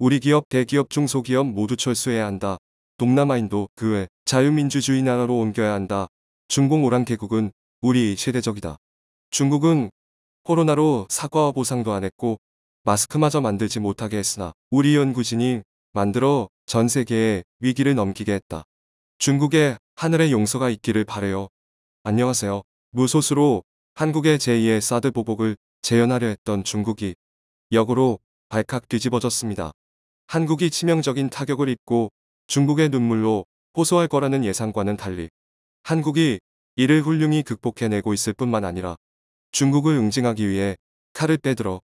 우리 기업, 대기업, 중소기업 모두 철수해야 한다. 동남아인도 그 외 자유민주주의 나라로 옮겨야 한다. 중공 오랑 개국은 우리 의 세대적이다. 중국은 코로나로 사과와 보상도 안 했고 마스크마저 만들지 못하게 했으나 우리 연구진이 만들어 전 세계에 위기를 넘기게 했다. 중국에 하늘의 용서가 있기를 바래요. 안녕하세요. 무소수로 한국의 제2의 사드 보복을 재현하려 했던 중국이 역으로 발칵 뒤집어졌습니다. 한국이 치명적인 타격을 입고 중국의 눈물로 호소할 거라는 예상과는 달리 한국이 이를 훌륭히 극복해내고 있을 뿐만 아니라 중국을 응징하기 위해 칼을 빼들어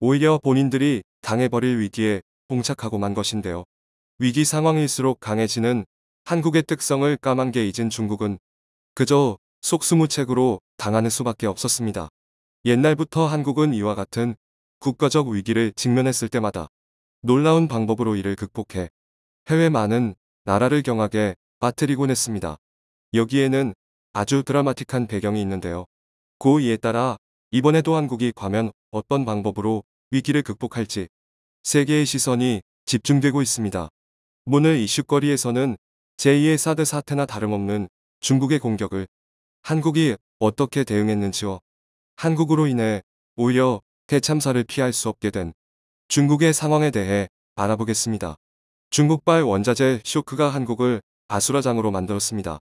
오히려 본인들이 당해버릴 위기에 봉착하고 만 것인데요. 위기 상황일수록 강해지는 한국의 특성을 까만 게 잊은 중국은 그저 속수무책으로 당하는 수밖에 없었습니다. 옛날부터 한국은 이와 같은 국가적 위기를 직면했을 때마다 놀라운 방법으로 이를 극복해 해외 많은 나라를 경악에 빠뜨리곤 했습니다. 여기에는 아주 드라마틱한 배경이 있는데요. 고 이에 따라 이번에도 한국이 과면 어떤 방법으로 위기를 극복할지 세계의 시선이 집중되고 있습니다. 오늘 이슈거리에서는 제2의 사드 사태나 다름없는 중국의 공격을 한국이 어떻게 대응했는지와 한국으로 인해 오히려 대참사를 피할 수 없게 된 중국의 상황에 대해 알아보겠습니다. 중국발 원자재 쇼크가 한국을 바수라장으로 만들었습니다.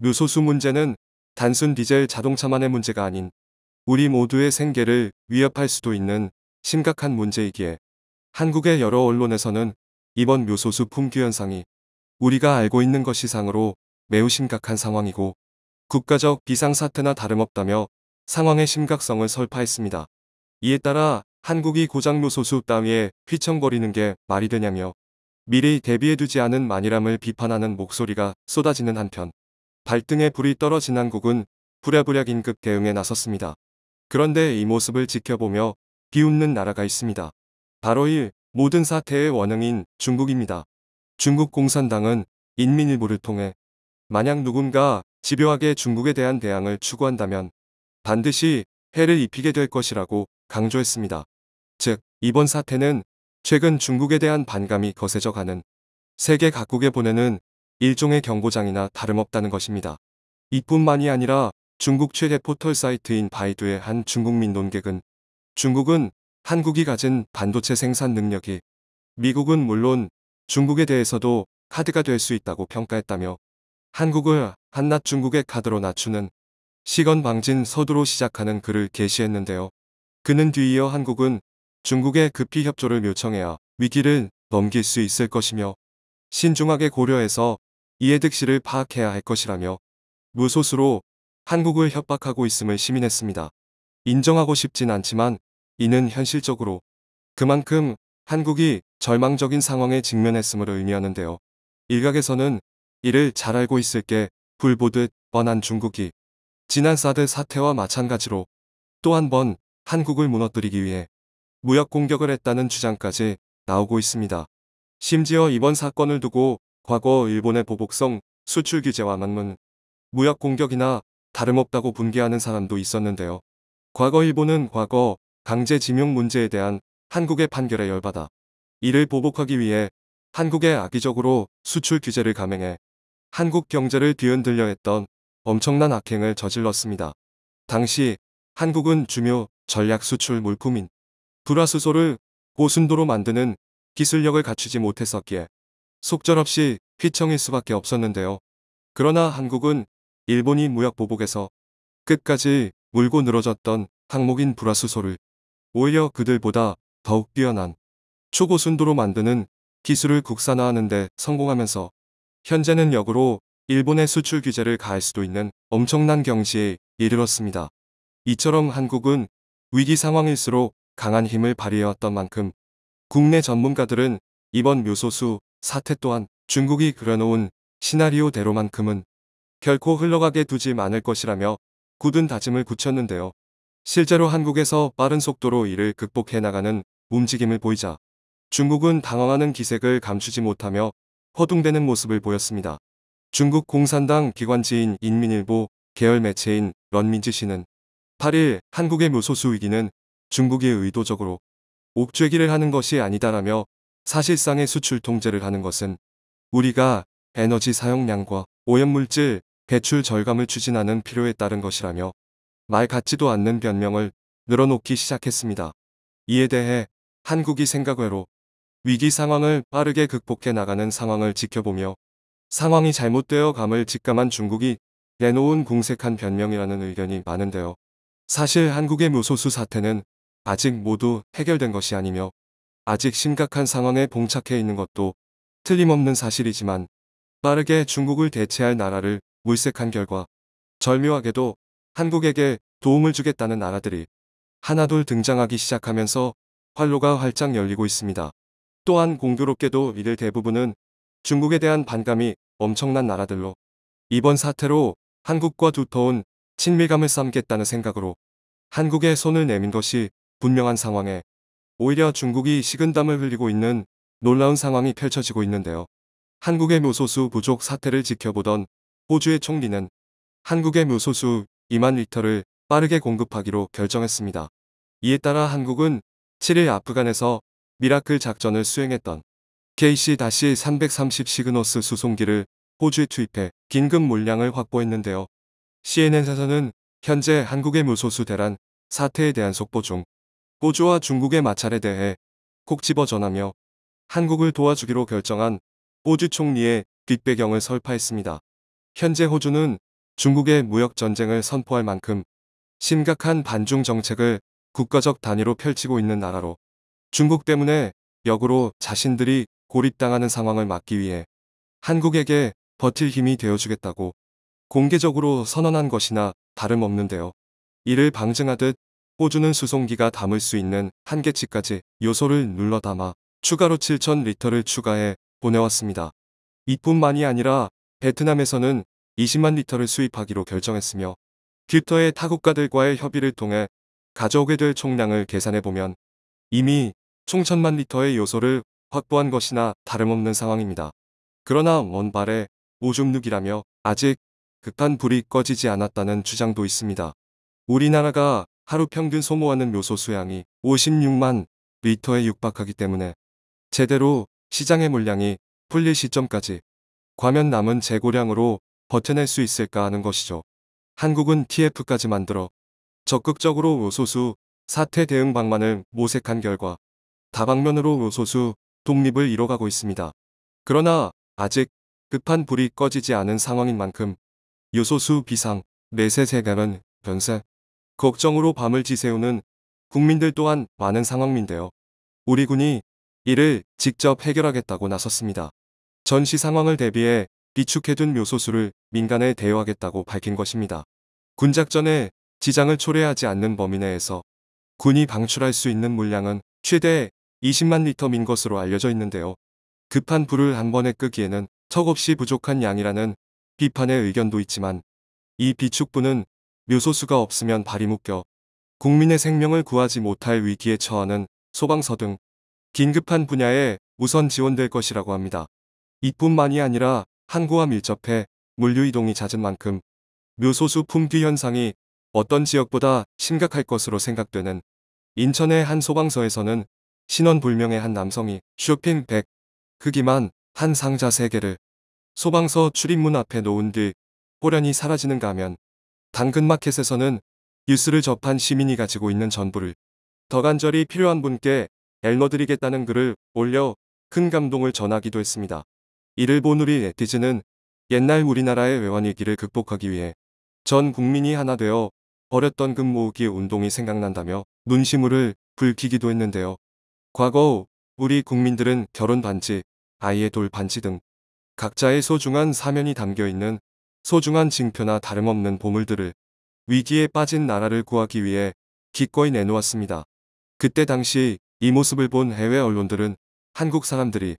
류소수 문제는 단순 디젤 자동차만의 문제가 아닌 우리 모두의 생계를 위협할 수도 있는 심각한 문제이기에 한국의 여러 언론에서는 이번 묘소수 품귀 현상이 우리가 알고 있는 것 이상으로 매우 심각한 상황이고 국가적 비상사태나 다름없다며 상황의 심각성을 설파했습니다. 이에 따라 한국이 고장 요소수 따위에 휘청거리는 게 말이 되냐며 미리 대비해두지 않은 만일함을 비판하는 목소리가 쏟아지는 한편 발등에 불이 떨어진 한국은 부랴부랴 긴급 대응에 나섰습니다. 그런데 이 모습을 지켜보며 비웃는 나라가 있습니다. 바로 이 모든 사태의 원흥인 중국입니다. 중국 공산당은 인민일보를 통해 만약 누군가 집요하게 중국에 대한 대항을 추구한다면 반드시 해를 입히게 될 것이라고 강조했습니다. 즉, 이번 사태는 최근 중국에 대한 반감이 거세져 가는 세계 각국에 보내는 일종의 경고장이나 다름없다는 것입니다. 이뿐만이 아니라 중국 최대 포털 사이트인 바이두의 한 중국민 논객은 중국은 한국이 가진 반도체 생산 능력이 미국은 물론 중국에 대해서도 카드가 될 수 있다고 평가했다며 한국을 한낱 중국의 카드로 낮추는 시건 방진 서두로 시작하는 글을 게시했는데요. 그는 뒤이어 한국은 중국의 급히 협조를 요청해야 위기를 넘길 수 있을 것이며 신중하게 고려해서 이해득 씨를 파악해야 할 것이라며 무소수로 한국을 협박하고 있음을 시민했습니다. 인정하고 싶진 않지만 이는 현실적으로 그만큼 한국이 절망적인 상황에 직면했음을 의미하는데요. 일각에서는 이를 잘 알고 있을 게 불보듯 뻔한 중국이 지난 사드 사태와 마찬가지로 또 한 번 한국을 무너뜨리기 위해 무역 공격을 했다는 주장까지 나오고 있습니다. 심지어 이번 사건을 두고 과거 일본의 보복성 수출 규제와 맞문 무역 공격이나 다름없다고 분개하는 사람도 있었는데요. 과거 일본은 과거 강제징용 문제에 대한 한국의 판결에 열받아 이를 보복하기 위해 한국에 악의적으로 수출 규제를 감행해 한국 경제를 뒤흔들려 했던 엄청난 악행을 저질렀습니다. 당시 한국은 주요 전략 수출 물품인 불화수소를 고순도로 만드는 기술력을 갖추지 못했었기에 속절없이 휘청일 수밖에 없었는데요. 그러나 한국은 일본이 무역 보복에서 끝까지 물고 늘어졌던 항목인 불화수소를 오히려 그들보다 더욱 뛰어난 초고순도로 만드는 기술을 국산화하는 데 성공하면서 현재는 역으로 일본의 수출 규제를 가할 수도 있는 엄청난 경시에 이르렀습니다. 이처럼 한국은 위기 상황일수록 강한 힘을 발휘해왔던 만큼 국내 전문가들은 이번 묘소수 사태 또한 중국이 그려놓은 시나리오대로만큼은 결코 흘러가게 두지 않을 것이라며 굳은 다짐을 굳혔는데요. 실제로 한국에서 빠른 속도로 이를 극복해 나가는 움직임을 보이자 중국은 당황하는 기색을 감추지 못하며 허둥대는 모습을 보였습니다. 중국 공산당 기관지인 인민일보 계열 매체인 런민지 씨는 8일 한국의 묘소수 위기는 중국이 의도적으로 옥죄기를 하는 것이 아니다라며 사실상의 수출 통제를 하는 것은 우리가 에너지 사용량과 오염물질 배출 절감을 추진하는 필요에 따른 것이라며 말 같지도 않는 변명을 늘어놓기 시작했습니다. 이에 대해 한국이 생각외로 위기 상황을 빠르게 극복해 나가는 상황을 지켜보며 상황이 잘못되어 감을 직감한 중국이 내놓은 공색한 변명이라는 의견이 많은데요. 사실 한국의 무소수 사태는 아직 모두 해결된 것이 아니며 아직 심각한 상황에 봉착해 있는 것도 틀림없는 사실이지만 빠르게 중국을 대체할 나라를 물색한 결과 절묘하게도 한국에게 도움을 주겠다는 나라들이 하나둘 등장하기 시작하면서 활로가 활짝 열리고 있습니다. 또한 공교롭게도 이들 대부분은 중국에 대한 반감이 엄청난 나라들로 이번 사태로 한국과 두터운 친밀감을 쌓겠다는 생각으로 한국에 손을 내민 것이 분명한 상황에 오히려 중국이 식은땀을 흘리고 있는 놀라운 상황이 펼쳐지고 있는데요. 한국의 묘소수 부족 사태를 지켜보던 호주의 총리는 한국의 묘소수 2만 리터를 빠르게 공급하기로 결정했습니다. 이에 따라 한국은 7일 아프간에서 미라클 작전을 수행했던 k c 3 3 0시그노스 수송기를 호주에 투입해 긴급 물량을 확보했는데요. c n n 사서는 현재 한국의 무소수 대란 사태에 대한 속보 중 호주와 중국의 마찰에 대해 콕 집어 전하며 한국을 도와주기로 결정한 호주 총리의 뒷배경을 설파했습니다. 현재 호주는 중국의 무역 전쟁을 선포할 만큼 심각한 반중 정책을 국가적 단위로 펼치고 있는 나라로 중국 때문에 역으로 자신들이 고립당하는 상황을 막기 위해 한국에게 버틸 힘이 되어주겠다고 공개적으로 선언한 것이나 다름없는데요. 이를 방증하듯 호주는 수송기가 담을 수 있는 한계치까지 요소를 눌러 담아 추가로 7천 리터를 추가해 보내왔습니다. 이뿐만이 아니라 베트남에서는 20만 리터를 수입하기로 결정했으며 큐터의 타국가들과의 협의를 통해 가져오게 될 총량을 계산해보면 이미 총1 천만 리터의 요소를 확보한 것이나 다름없는 상황입니다. 그러나 원발의 오줌누기라며 아직 극한 불이 꺼지지 않았다는 주장도 있습니다. 우리나라가 하루 평균 소모하는 요소수양이 56만 리터에 육박하기 때문에 제대로 시장의 물량이 풀릴 시점까지 과면 남은 재고량으로 버텨낼 수 있을까 하는 것이죠. 한국은 TF까지 만들어 적극적으로 요소수 사태 대응 방만을 모색한 결과 다방면으로 요소수 독립을 이뤄가고 있습니다. 그러나 아직 급한 불이 꺼지지 않은 상황인 만큼 요소수 비상, 내세 세간은 변세, 걱정으로 밤을 지새우는 국민들 또한 많은 상황인데요. 우리 군이 이를 직접 해결하겠다고 나섰습니다. 전시 상황을 대비해 비축해둔 묘소수를 민간에 대여하겠다고 밝힌 것입니다. 군작전에 지장을 초래하지 않는 범위 내에서 군이 방출할 수 있는 물량은 최대 20만 리터민 것으로 알려져 있는데요. 급한 불을 한 번에 끄기에는 턱없이 부족한 양이라는 비판의 의견도 있지만 이비축부는 묘소수가 없으면 발이 묶여 국민의 생명을 구하지 못할 위기에 처하는 소방서 등 긴급한 분야에 우선 지원될 것이라고 합니다. 이뿐만이 아니라 항구와 밀접해 물류이동이 잦은 만큼 묘소수 품귀 현상이 어떤 지역보다 심각할 것으로 생각되는 인천의 한 소방서에서는 신원불명의 한 남성이 쇼핑 백 크기만 한 상자 3개를 소방서 출입문 앞에 놓은 뒤 호련히 사라지는가 하면 당근마켓에서는 뉴스를 접한 시민이 가지고 있는 전부를 더 간절히 필요한 분께 엘러드리겠다는 글을 올려 큰 감동을 전하기도 했습니다. 이를 본 우리 네티즌은 옛날 우리나라의 외환위기를 극복하기 위해 전 국민이 하나 되어 버렸던 금 모으기 운동이 생각난다며 눈시물을 붉히기도 했는데요. 과거 우리 국민들은 결혼 반지, 아이의 돌 반지 등 각자의 소중한 사면이 담겨 있는 소중한 징표나 다름없는 보물들을 위기에 빠진 나라를 구하기 위해 기꺼이 내놓았습니다. 그때 당시 이 모습을 본 해외 언론들은 한국 사람들이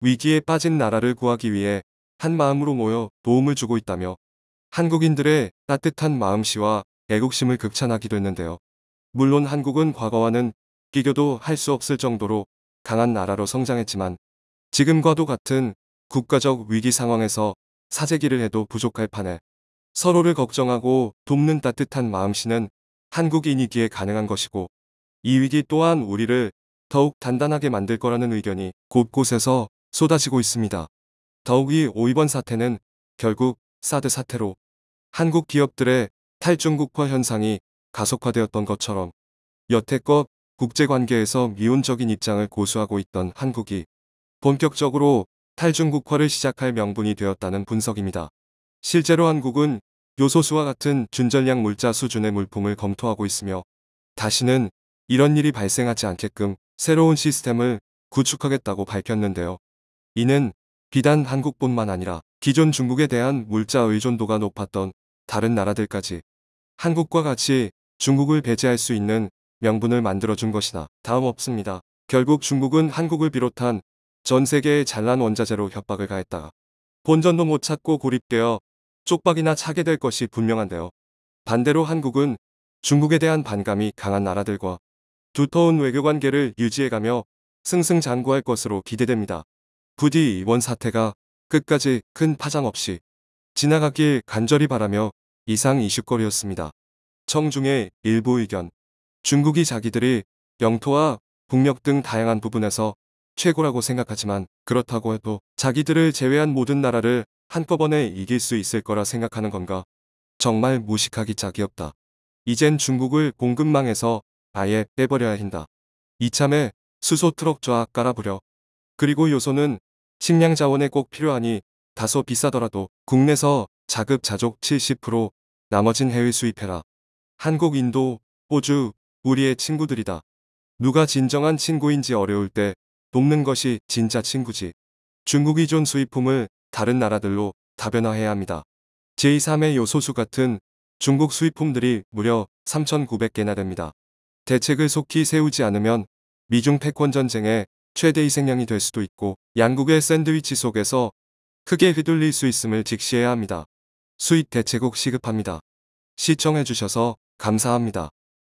위기에 빠진 나라를 구하기 위해 한 마음으로 모여 도움을 주고 있다며 한국인들의 따뜻한 마음씨와 애국심을 극찬하기도 했는데요. 물론 한국은 과거와는 비교도 할 수 없을 정도로 강한 나라로 성장했지만 지금과도 같은 국가적 위기 상황에서 사재기를 해도 부족할 판에 서로를 걱정하고 돕는 따뜻한 마음씨는 한국인이기에 가능한 것이고 이 위기 또한 우리를 더욱 단단하게 만들 거라는 의견이 곳곳에서 쏟아지고 있습니다. 더욱이 5 2번 사태는 결국 사드 사태로 한국 기업들의 탈중국화 현상이 가속화되었던 것처럼 여태껏 국제관계에서 미온적인 입장을 고수하고 있던 한국이 본격적으로 탈중국화를 시작할 명분이 되었다는 분석입니다. 실제로 한국은 요소수와 같은 준전량 물자 수준의 물품을 검토하고 있으며 다시는 이런 일이 발생하지 않게끔 새로운 시스템을 구축하겠다고 밝혔는데요. 이는 비단 한국뿐만 아니라 기존 중국에 대한 물자 의존도가 높았던 다른 나라들까지 한국과 같이 중국을 배제할 수 있는 명분을 만들어준 것이나 다음 없습니다. 결국 중국은 한국을 비롯한 전 세계의 잘난 원자재로 협박을 가했다가 본전도 못 찾고 고립되어 쪽박이나 차게 될 것이 분명한데요. 반대로 한국은 중국에 대한 반감이 강한 나라들과 두터운 외교관계를 유지해가며 승승장구할 것으로 기대됩니다. 부디 이번 사태가 끝까지 큰 파장 없이 지나가길 간절히 바라며 이상 이슈거리였습니다. 청중의 일부 의견 중국이 자기들이 영토와 북력등 다양한 부분에서 최고라고 생각하지만 그렇다고 해도 자기들을 제외한 모든 나라를 한꺼번에 이길 수 있을 거라 생각하는 건가? 정말 무식하기 짝이 없다. 이젠 중국을 공급망에서 아예 빼버려야 한다. 이참에 수소 트럭 좌깔아부려 그리고 요소는 식량 자원에 꼭 필요하니 다소 비싸더라도 국내서 자급자족 70% 나머진 해외 수입해라. 한국, 인도, 호주, 우리의 친구들이다. 누가 진정한 친구인지 어려울 때 돕는 것이 진짜 친구지. 중국이 존 수입품을 다른 나라들로 다변화해야 합니다. 제3의 요소수 같은 중국 수입품들이 무려 3,900개나 됩니다. 대책을 속히 세우지 않으면 미중 패권 전쟁의 최대 희생양이 될 수도 있고 양국의 샌드위치 속에서 크게 휘둘릴 수 있음을 직시해야 합니다. 수입 대책국 시급합니다. 시청해주셔서 감사합니다.